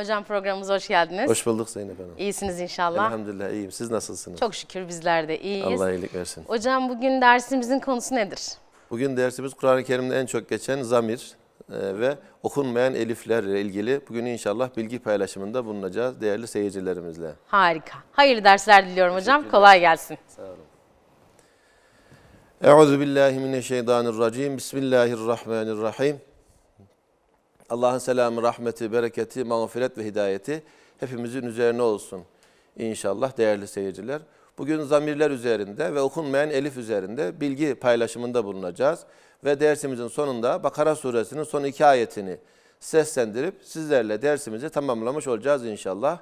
Hocam programımıza hoş geldiniz. Hoş bulduk Zeynep Hanım. İyisiniz inşallah. Elhamdülillah iyiyim. Siz nasılsınız? Çok şükür bizler de iyiyiz. Allah iyilik versin. Hocam bugün dersimizin konusu nedir? Bugün dersimiz Kur'an-ı Kerim'de en çok geçen zamir e, ve okunmayan eliflerle ilgili bugün inşallah bilgi paylaşımında bulunacağız değerli seyircilerimizle. Harika. Hayırlı dersler diliyorum hocam. Kolay gelsin. Sağ olun. Euzu billahi mineşşeytanirracim. Bismillahirrahmanirrahim. Allah'ın selamı, rahmeti, bereketi, mağfiret ve hidayeti hepimizin üzerine olsun inşallah değerli seyirciler. Bugün zamirler üzerinde ve okunmayan elif üzerinde bilgi paylaşımında bulunacağız. Ve dersimizin sonunda Bakara suresinin son iki ayetini seslendirip sizlerle dersimizi tamamlamış olacağız inşallah.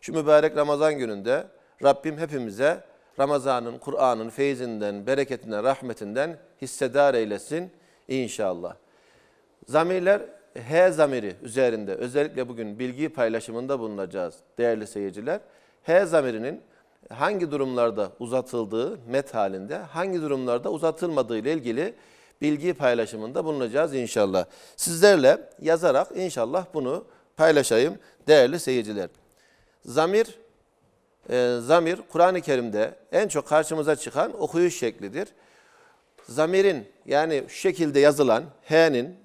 Şu mübarek Ramazan gününde Rabbim hepimize Ramazan'ın, Kur'an'ın feyzinden, bereketinden, rahmetinden hissedar eylesin inşallah. Zamirler H zamiri üzerinde özellikle bugün bilgi paylaşımında bulunacağız değerli seyirciler. H zamirinin hangi durumlarda uzatıldığı met halinde, hangi durumlarda uzatılmadığı ile ilgili bilgi paylaşımında bulunacağız inşallah. Sizlerle yazarak inşallah bunu paylaşayım değerli seyirciler. Zamir e, zamir Kur'an-ı Kerim'de en çok karşımıza çıkan okuyuş şeklidir. Zamirin yani şu şekilde yazılan H'nin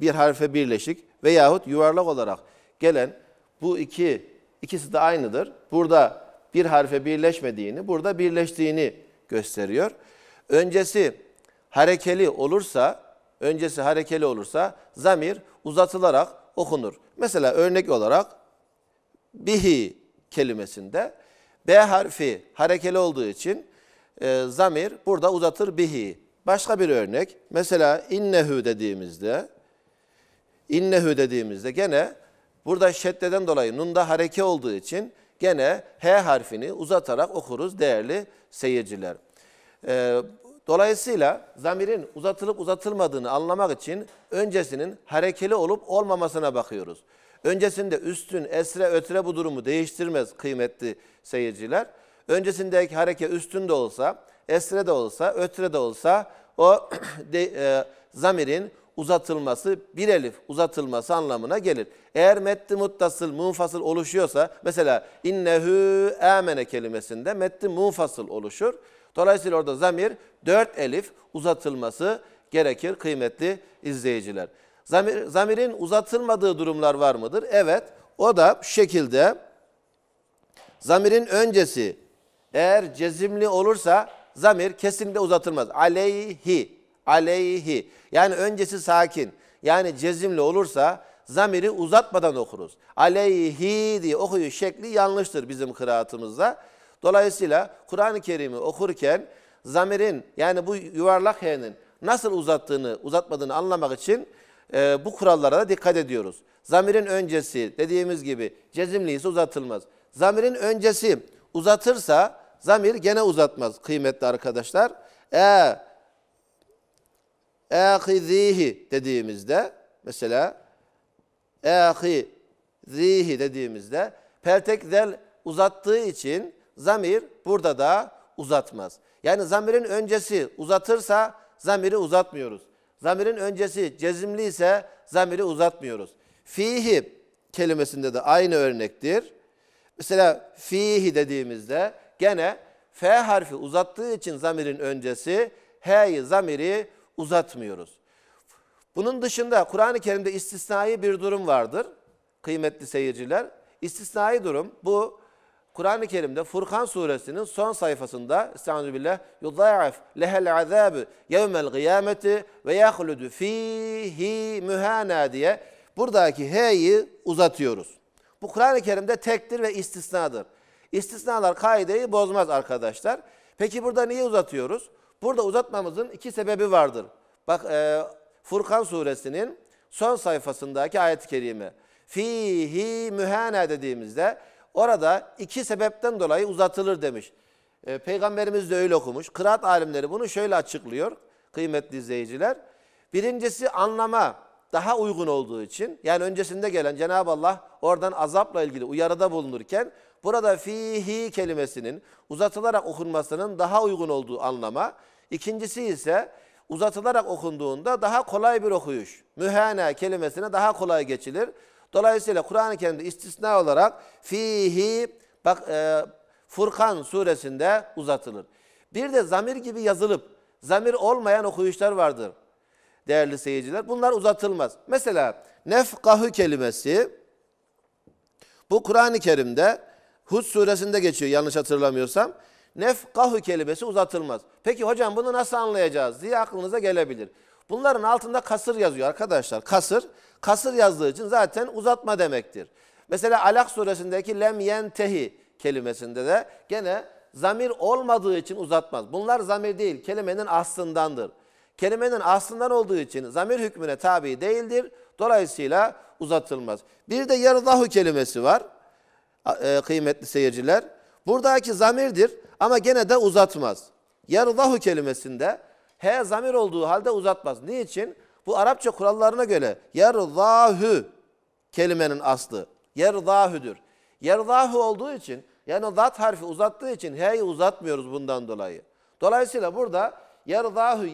bir harfe birleşik veyahut yuvarlak olarak gelen bu iki ikisi de aynıdır. Burada bir harfe birleşmediğini, burada birleştiğini gösteriyor. Öncesi harekeli olursa, öncesi harekeli olursa zamir uzatılarak okunur. Mesela örnek olarak bihi kelimesinde B harfi harekeli olduğu için e, zamir burada uzatır bihi. Başka bir örnek mesela innehu dediğimizde İnnehü dediğimizde gene burada şeddeden dolayı nunda hareke olduğu için gene H harfini uzatarak okuruz değerli seyirciler. Ee, dolayısıyla zamirin uzatılıp uzatılmadığını anlamak için öncesinin harekeli olup olmamasına bakıyoruz. Öncesinde üstün, esre, ötre bu durumu değiştirmez kıymetli seyirciler. Öncesindeki hareke üstün de olsa, esre de olsa, ötre de olsa o de, e, zamirin uzatılması bir elif uzatılması anlamına gelir. Eğer metti muttasıl munfasıl oluşuyorsa mesela innehu amene kelimesinde metti munfasıl oluşur. Dolayısıyla orada zamir dört elif uzatılması gerekir kıymetli izleyiciler. Zamir, zamirin uzatılmadığı durumlar var mıdır? Evet o da şu şekilde zamirin öncesi eğer cezimli olursa zamir kesinlikle uzatılmaz. Aleyhi aleyhi. Yani öncesi sakin. Yani cezimli olursa zamiri uzatmadan okuruz. Aleyhi diye okuyuş şekli yanlıştır bizim kıraatımızda. Dolayısıyla Kur'an-ı Kerim'i okurken zamirin yani bu yuvarlak h'nin nasıl uzattığını, uzatmadığını anlamak için e, bu kurallara da dikkat ediyoruz. Zamirin öncesi dediğimiz gibi cezimli ise uzatılmaz. Zamirin öncesi uzatırsa zamir gene uzatmaz kıymetli arkadaşlar. E ehizihi dediğimizde mesela ehizihi dediğimizde pertek del uzattığı için zamir burada da uzatmaz. Yani zamirin öncesi uzatırsa zamiri uzatmıyoruz. Zamirin öncesi cezimli ise zamiri uzatmıyoruz. Fihi kelimesinde de aynı örnektir. Mesela fihi dediğimizde gene F harfi uzattığı için zamirin öncesi H'yi zamiri uzatmıyoruz. Bunun dışında Kur'an-ı Kerim'de istisnai bir durum vardır kıymetli seyirciler. İstisnai durum bu Kur'an-ı Kerim'de Furkan suresinin son sayfasında Estaizu billah yudâ'if lehel azâbü yevmel gıyameti ve yehludu fihi mühâna diye buradaki he'yi uzatıyoruz. Bu Kur'an-ı Kerim'de tektir ve istisnadır. İstisnalar kaideyi bozmaz arkadaşlar. Peki burada niye uzatıyoruz? Burada uzatmamızın iki sebebi vardır. Bak e, Furkan suresinin son sayfasındaki ayet-i kerime. Fihi mühene dediğimizde orada iki sebepten dolayı uzatılır demiş. E, Peygamberimiz de öyle okumuş. Kıraat alimleri bunu şöyle açıklıyor kıymetli izleyiciler. Birincisi anlama daha uygun olduğu için yani öncesinde gelen Cenab-ı Allah oradan azapla ilgili uyarıda bulunurken burada fihi kelimesinin uzatılarak okunmasının daha uygun olduğu anlama İkincisi ise uzatılarak okunduğunda daha kolay bir okuyuş. Mühene kelimesine daha kolay geçilir. Dolayısıyla Kur'an-ı Kerim'de istisna olarak fihi bak e, Furkan suresinde uzatılır. Bir de zamir gibi yazılıp zamir olmayan okuyuşlar vardır. Değerli seyirciler bunlar uzatılmaz. Mesela nefkahı kelimesi bu Kur'an-ı Kerim'de Hud suresinde geçiyor yanlış hatırlamıyorsam nefkahü kelimesi uzatılmaz. Peki hocam bunu nasıl anlayacağız diye aklınıza gelebilir. Bunların altında kasır yazıyor arkadaşlar. Kasır, kasır yazdığı için zaten uzatma demektir. Mesela Alak suresindeki lem yentehi kelimesinde de gene zamir olmadığı için uzatmaz. Bunlar zamir değil, kelimenin aslındandır. Kelimenin aslından olduğu için zamir hükmüne tabi değildir. Dolayısıyla uzatılmaz. Bir de yarıdahu kelimesi var. E, kıymetli seyirciler. Buradaki zamirdir. Ama gene de uzatmaz. Yarullahu kelimesinde he zamir olduğu halde uzatmaz. Niçin? Bu Arapça kurallarına göre Yarullahu kelimenin aslı. Yerzahüdür. Yerzahü olduğu için yani zat harfi uzattığı için he'yi uzatmıyoruz bundan dolayı. Dolayısıyla burada Yarullahu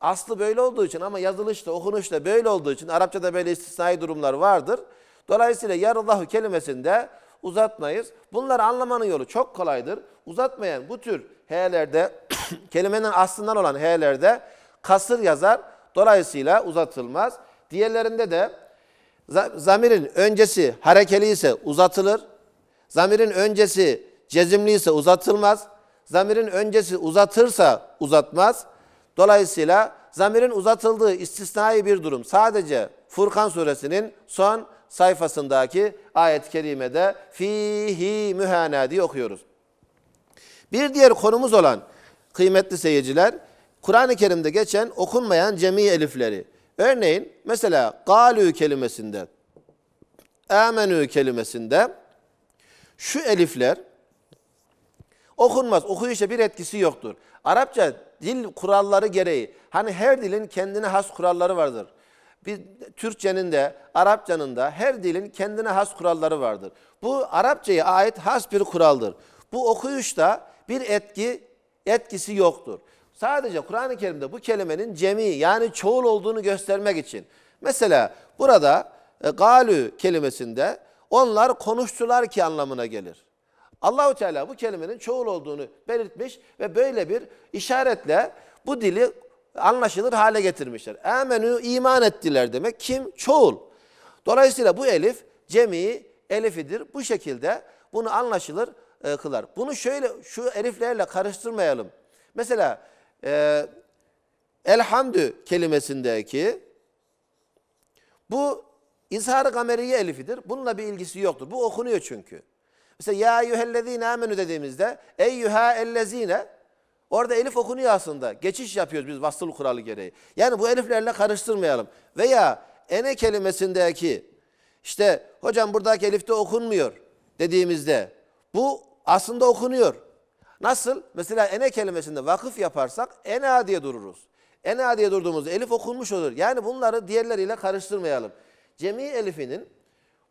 aslı böyle olduğu için ama yazılışta, okunuşta böyle olduğu için Arapçada böyle istisnai durumlar vardır. Dolayısıyla Yarullahu kelimesinde uzatmayız. Bunları anlamanın yolu çok kolaydır uzatmayan bu tür he'lerde kelimenin aslından olan he'lerde kasır yazar. Dolayısıyla uzatılmaz. Diğerlerinde de zamirin öncesi harekeli ise uzatılır. Zamirin öncesi cezimli ise uzatılmaz. Zamirin öncesi uzatırsa uzatmaz. Dolayısıyla zamirin uzatıldığı istisnai bir durum. Sadece Furkan suresinin son sayfasındaki ayet-i kerimede fihi mühana diye okuyoruz. Bir diğer konumuz olan kıymetli seyirciler Kur'an-ı Kerim'de geçen okunmayan cemi elifleri. Örneğin mesela galü kelimesinde amenü kelimesinde şu elifler okunmaz. Okuyuşa bir etkisi yoktur. Arapça dil kuralları gereği hani her dilin kendine has kuralları vardır. Bir Türkçenin de Arapçanın da her dilin kendine has kuralları vardır. Bu Arapçaya ait has bir kuraldır. Bu okuyuşta bir etki etkisi yoktur. Sadece Kur'an-ı Kerim'de bu kelimenin cemi yani çoğul olduğunu göstermek için. Mesela burada e, galü kelimesinde onlar konuştular ki anlamına gelir. Allahu Teala bu kelimenin çoğul olduğunu belirtmiş ve böyle bir işaretle bu dili anlaşılır hale getirmişler. Amenü iman ettiler demek kim? Çoğul. Dolayısıyla bu elif cemi elifidir. Bu şekilde bunu anlaşılır e, kılar. Bunu şöyle şu eliflerle karıştırmayalım. Mesela e, elhamdü kelimesindeki bu izhar-ı gameriye elifidir. Bununla bir ilgisi yoktur. Bu okunuyor çünkü. Mesela ya eyyühellezine amenü dediğimizde eyyüha ellezine orada elif okunuyor aslında. Geçiş yapıyoruz biz vasıl kuralı gereği. Yani bu eliflerle karıştırmayalım. Veya ene kelimesindeki işte hocam buradaki elifte okunmuyor dediğimizde bu aslında okunuyor. Nasıl? Mesela ene kelimesinde vakıf yaparsak ena diye dururuz. Ena diye durduğumuzda elif okunmuş olur. Yani bunları diğerleriyle karıştırmayalım. Cemi elifinin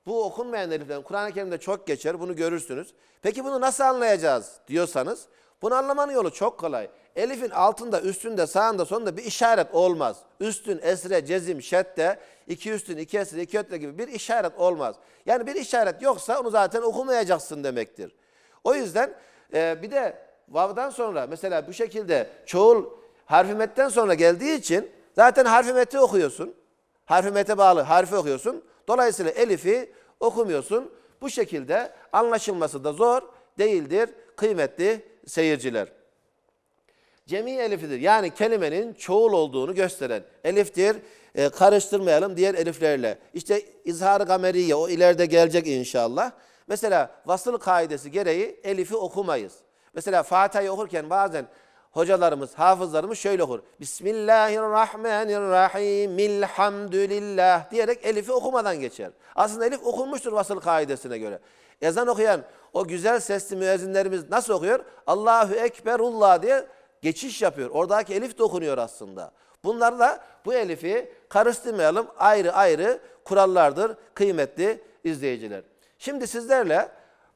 bu okunmayan eliflerin Kur'an-ı Kerim'de çok geçer. Bunu görürsünüz. Peki bunu nasıl anlayacağız diyorsanız bunu anlamanın yolu çok kolay. Elif'in altında, üstünde, sağında, sonunda bir işaret olmaz. Üstün, esre, cezim, şedde, iki üstün, iki esre, iki ötre gibi bir işaret olmaz. Yani bir işaret yoksa onu zaten okumayacaksın demektir. O yüzden e, bir de vav'dan sonra mesela bu şekilde çoğul harfi metten sonra geldiği için zaten harfi meti okuyorsun. Harfi mete bağlı harfi okuyorsun. Dolayısıyla elifi okumuyorsun. Bu şekilde anlaşılması da zor değildir kıymetli seyirciler. Cemi elifidir. Yani kelimenin çoğul olduğunu gösteren eliftir. E, karıştırmayalım diğer eliflerle. İşte izhar gameriye o ileride gelecek inşallah. Mesela vasıl kaidesi gereği elifi okumayız. Mesela Fatiha'yı okurken bazen hocalarımız, hafızlarımız şöyle okur. Bismillahirrahmanirrahim, ilhamdülillah diyerek elifi okumadan geçer. Aslında elif okunmuştur vasıl kaidesine göre. Ezan okuyan o güzel sesli müezzinlerimiz nasıl okuyor? Allahu Ekberullah diye geçiş yapıyor. Oradaki elif de okunuyor aslında. da bu elifi karıştırmayalım. Ayrı ayrı kurallardır kıymetli izleyiciler. Şimdi sizlerle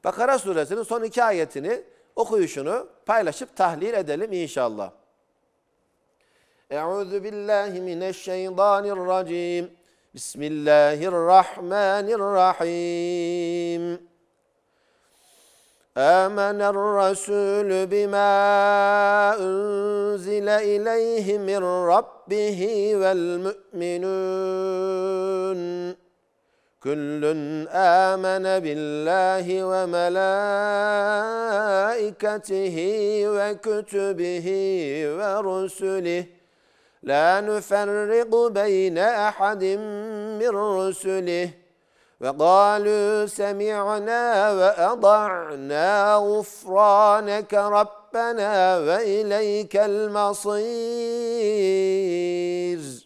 Bakara suresinin son iki ayetini okuyuşunu paylaşıp tahlil edelim inşallah. Euzu billahi mineşşeytanirracim. Bismillahirrahmanirrahim. آمن الرسول بما أنزل إليه من ربه والمؤمنون كل آمن بالله وملائكته وكتبه ورسله لا نفرق بين أحد من رسله وقالوا سمعنا وأضعنا غفرانك ربنا وإليك المصير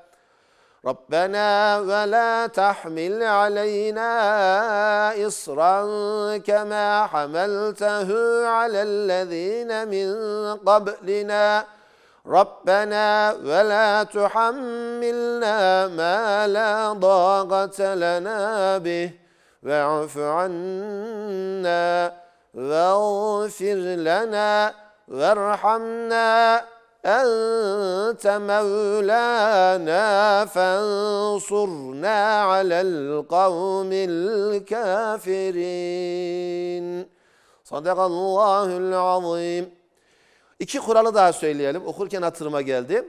ربنا ولا تحمل علينا إصرا كما حملته على الذين من قبلنا ربنا ولا تحملنا ما لا ضاقة لنا به واعف عنا واغفر لنا وارحمنا أنت مولانا فانصرنا على القوم الكافرين Sadakallahul azim. İki kuralı daha söyleyelim. Okurken hatırıma geldi.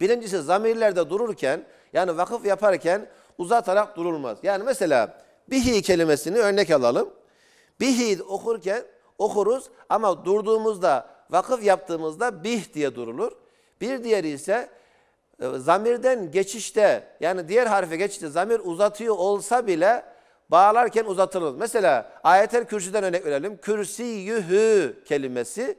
Birincisi zamirlerde dururken yani vakıf yaparken uzatarak durulmaz. Yani mesela bihi kelimesini örnek alalım. Bihi okurken okuruz ama durduğumuzda vakıf yaptığımızda bih diye durulur. Bir diğeri ise e, zamirden geçişte yani diğer harfe geçişte zamir uzatıyor olsa bile bağlarken uzatılır. Mesela ayetel kürsüden örnek verelim. Kürsi yühü kelimesi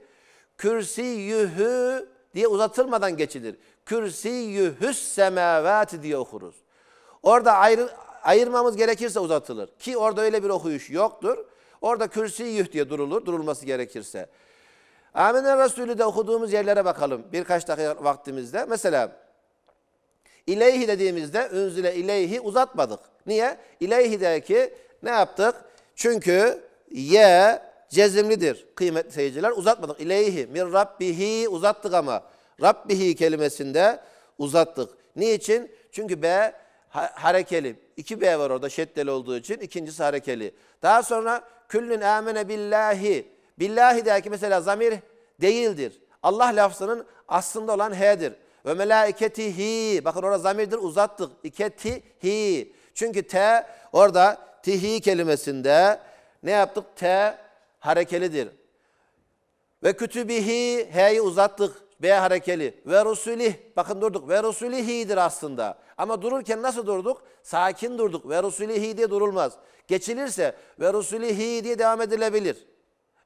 kürsi yühü diye uzatılmadan geçilir. Kürsi yühüs semavati diye okuruz. Orada ayrı, ayırmamız gerekirse uzatılır. Ki orada öyle bir okuyuş yoktur. Orada kürsi yüh diye durulur durulması gerekirse. Amine Resulü de okuduğumuz yerlere bakalım. Birkaç dakika vaktimizde. Mesela İleyhi dediğimizde ünzüle İleyhi uzatmadık. Niye? İleyhi'deki ne yaptık? Çünkü ye cezimlidir kıymetli seyirciler. Uzatmadık. İleyhi min rabbihi uzattık ama. Rabbihi kelimesinde uzattık. Niçin? Çünkü B harekeli. İki B var orada şeddeli olduğu için. ikincisi harekeli. Daha sonra küllün amene billahi billahi der ki mesela zamir değildir. Allah lafzının aslında olan he'dir. Ve hi, Bakın orada zamirdir uzattık. hi, Çünkü te orada tihi kelimesinde ne yaptık? Te harekelidir. Ve kütübihi he'yi uzattık. B harekeli. Ve rusulih. Bakın durduk. Ve rusulihi'dir aslında. Ama dururken nasıl durduk? Sakin durduk. Ve rusulihi diye durulmaz. Geçilirse ve rusulihi diye devam edilebilir.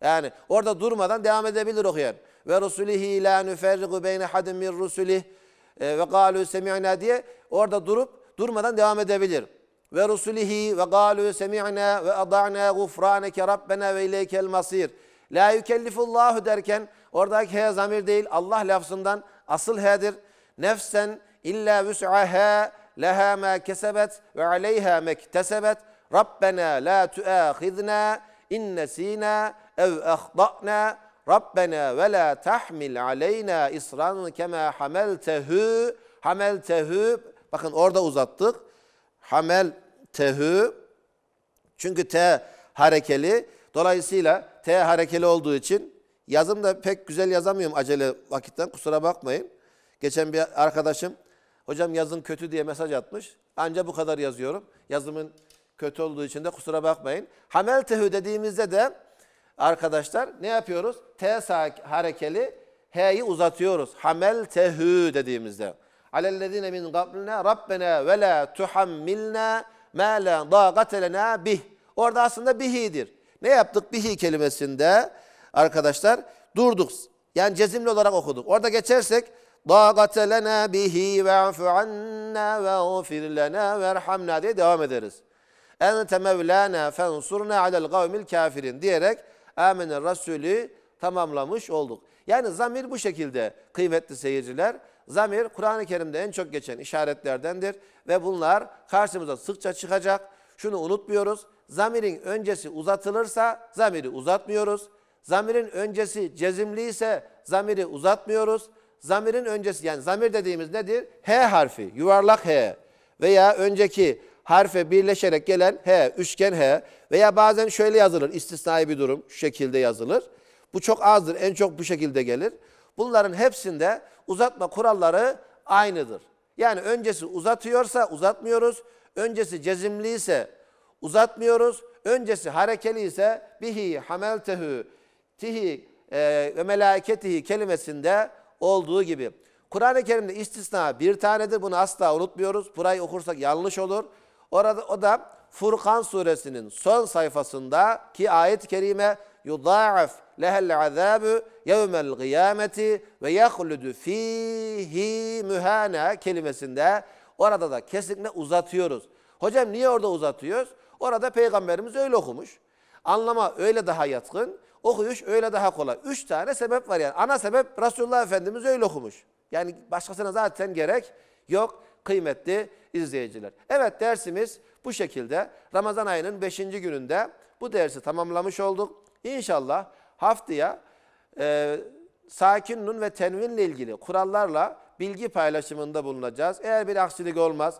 Yani orada durmadan devam edebilir okuyan. Ve rusulihi la nüferrigu beyne hadin min rusulih e, ve galu semi'na diye orada durup durmadan devam edebilir. Ve rusulihi ve galu semi'na ve ada'na gufraneke rabbena ve ileykel masir. La yükellifullahu derken oradaki he zamir değil Allah lafzından asıl he'dir. Nefsen illa vüs'aha leha ma kesebet ve aleyha mektesebet. Rabbena la tuâkhidna in nesina ev ahda'na Rabbena ve la tahmil aleyna isran kema hameltehu hameltehu bakın orada uzattık. Hamel tehu çünkü T harekeli. Dolayısıyla T harekeli olduğu için yazım da pek güzel yazamıyorum acele vakitten kusura bakmayın. Geçen bir arkadaşım hocam yazın kötü diye mesaj atmış. Anca bu kadar yazıyorum. Yazımın kötü olduğu için de kusura bakmayın. Hamel tehü dediğimizde de arkadaşlar ne yapıyoruz? T harekeli H'yi uzatıyoruz. Hamel tehü dediğimizde. Alellezine min qablina Rabbena ve la tuhammilna ma la daqate bih. Orada aslında bihidir. Ne yaptık bihi kelimesinde arkadaşlar? Durduk. Yani cezimli olarak okuduk. Orada geçersek daqate lena bihi ve afu anna ve ufir lena ve erhamna diye devam ederiz. Ente mevlana fensurna alel kavmil kafirin diyerek amene rasulü tamamlamış olduk. Yani zamir bu şekilde kıymetli seyirciler. Zamir Kur'an-ı Kerim'de en çok geçen işaretlerdendir ve bunlar karşımıza sıkça çıkacak. Şunu unutmuyoruz. Zamirin öncesi uzatılırsa zamiri uzatmıyoruz. Zamirin öncesi cezimli ise zamiri uzatmıyoruz. Zamirin öncesi yani zamir dediğimiz nedir? H harfi, yuvarlak H veya önceki harfe birleşerek gelen H, üçgen H veya bazen şöyle yazılır. İstisnai bir durum şu şekilde yazılır. Bu çok azdır. En çok bu şekilde gelir. Bunların hepsinde uzatma kuralları aynıdır. Yani öncesi uzatıyorsa uzatmıyoruz. Öncesi cezimli ise uzatmıyoruz. Öncesi harekeli ise bihi hameltehü tihi e, ve melaketihi kelimesinde olduğu gibi. Kur'an-ı Kerim'de istisna bir tanedir. Bunu asla unutmuyoruz. Burayı okursak yanlış olur. Orada o da Furkan suresinin son sayfasındaki ayet-i kerime yudaaf lehel azabu yevmel kıyameti ve yehludu fihi mühana kelimesinde orada da kesinlikle uzatıyoruz. Hocam niye orada uzatıyoruz? Orada peygamberimiz öyle okumuş. Anlama öyle daha yatkın. Okuyuş öyle daha kolay. Üç tane sebep var yani. Ana sebep Resulullah Efendimiz öyle okumuş. Yani başkasına zaten gerek yok kıymetli izleyiciler. Evet dersimiz bu şekilde Ramazan ayının 5. gününde bu dersi tamamlamış olduk. İnşallah haftaya e, sakin nun ve tenvinle ilgili kurallarla bilgi paylaşımında bulunacağız. Eğer bir aksilik olmaz,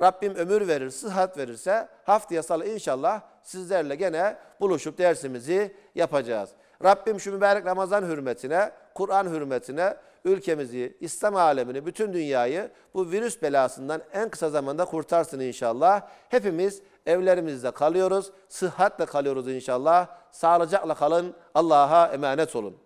Rabbim ömür verir, sıhhat verirse haftaya salı inşallah sizlerle gene buluşup dersimizi yapacağız. Rabbim şu mübarek Ramazan hürmetine Kur'an hürmetine ülkemizi, İslam alemini, bütün dünyayı bu virüs belasından en kısa zamanda kurtarsın inşallah. Hepimiz evlerimizde kalıyoruz, sıhhatle kalıyoruz inşallah. Sağlıcakla kalın, Allah'a emanet olun.